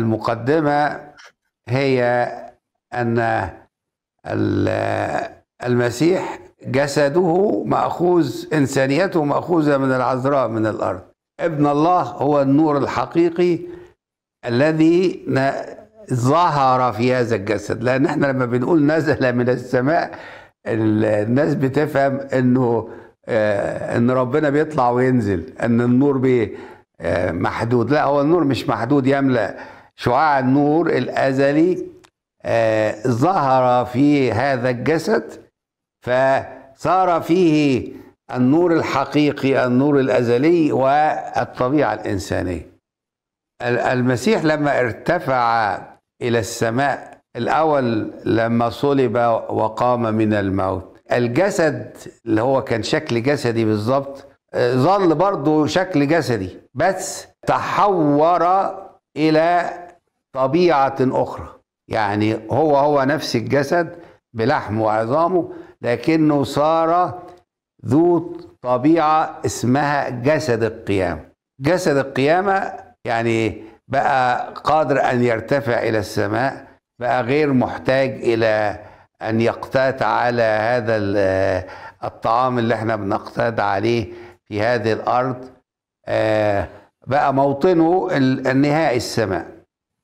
المقدمه هي ان المسيح جسده ماخوذ انسانيته ماخوذه من العذراء من الارض ابن الله هو النور الحقيقي الذي ظهر في هذا الجسد لان احنا لما بنقول نزل من السماء الناس بتفهم انه آه، ان ربنا بيطلع وينزل ان النور آه، محدود لا هو النور مش محدود يملا شعاع النور الأزلي آه ظهر في هذا الجسد فصار فيه النور الحقيقي النور الأزلي والطبيعة الإنسانية المسيح لما ارتفع إلى السماء الأول لما صلب وقام من الموت الجسد اللي هو كان شكل جسدي بالظبط آه، ظل برضه شكل جسدي بس تحور إلى طبيعة أخرى يعني هو هو نفس الجسد بلحمه وعظامه لكنه صار ذو طبيعة اسمها جسد القيامة جسد القيامة يعني بقى قادر أن يرتفع إلى السماء بقى غير محتاج إلى أن يقتات على هذا الطعام اللي احنا بنقتاد عليه في هذه الأرض آه، بقى موطنه النهائي السماء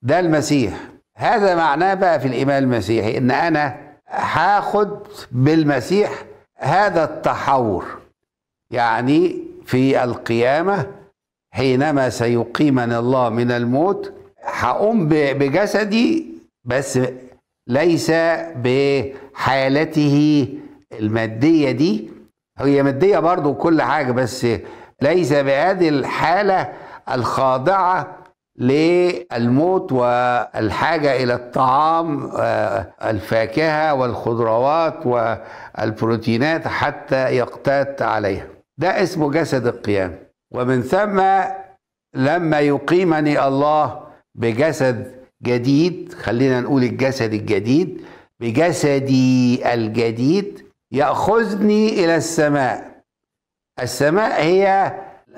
ده المسيح هذا معناه بقى في الايمان المسيحي ان انا هاخد بالمسيح هذا التحور يعني في القيامه حينما سيقيمني الله من الموت هقوم بجسدي بس ليس بحالته الماديه دي هي ماديه برضه كل حاجه بس ليس بهذه الحاله الخاضعه للموت والحاجة إلى الطعام آه، الفاكهة والخضروات والبروتينات حتى يقتات عليها ده اسمه جسد القيام ومن ثم لما يقيمني الله بجسد جديد خلينا نقول الجسد الجديد بجسدي الجديد ياخذني الى السماء السماء هي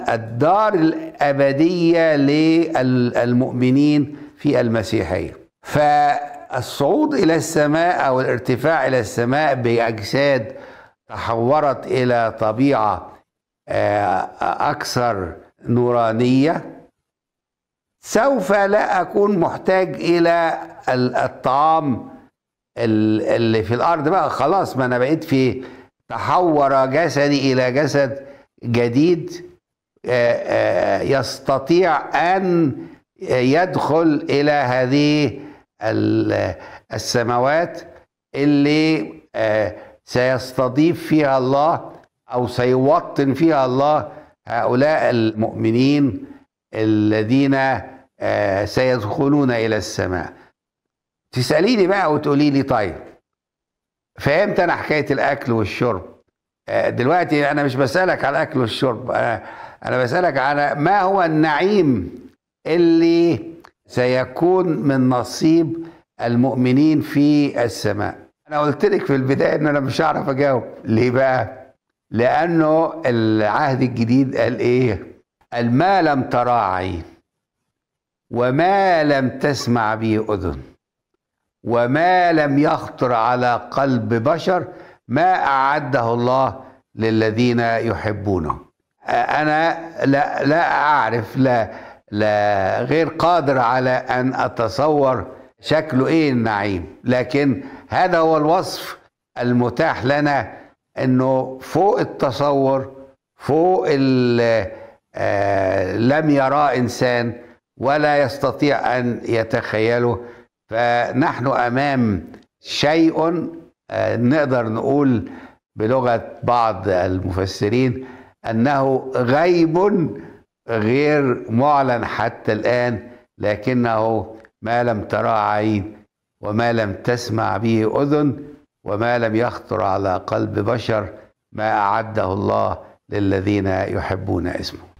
الدار الأبدية للمؤمنين في المسيحية فالصعود إلى السماء أو الارتفاع إلى السماء بأجساد تحورت إلى طبيعة آه، أكثر نورانية سوف لا أكون محتاج إلى الطعام اللي في الأرض بقى خلاص ما أنا بقيت في تحور جسدي إلى جسد جديد آه، آه، يستطيع ان يدخل الى هذه السماوات اللي آه، سيستضيف فيها الله او سيوطن فيها الله هؤلاء المؤمنين الذين سيدخلون الى السماء تساليني بقى وتقولي لي طيب فهمت انا حكايه الاكل والشرب دلوقتي انا مش بسالك على الاكل والشرب أنا أنا بسألك على ما هو النعيم اللي سيكون من نصيب المؤمنين في السماء أنا قلت لك في البداية إن أنا مش هعرف أجاوب ليه بقى؟ لأنه العهد الجديد قال إيه؟ قال ما لم ترى عين وما لم تسمع به أذن وما لم يخطر على قلب بشر ما أعده الله للذين يحبونه انا لا لا اعرف لا لا غير قادر على ان اتصور شكله ايه النعيم لكن هذا هو الوصف المتاح لنا انه فوق التصور فوق آه، لم يراه انسان ولا يستطيع ان يتخيله فنحن امام شيء آه، نقدر نقول بلغه بعض المفسرين أنه غيب غير معلن حتى الآن لكنه ما لم تراه عين وما لم تسمع به أذن وما لم يخطر على قلب بشر ما أعده الله للذين يحبون اسمه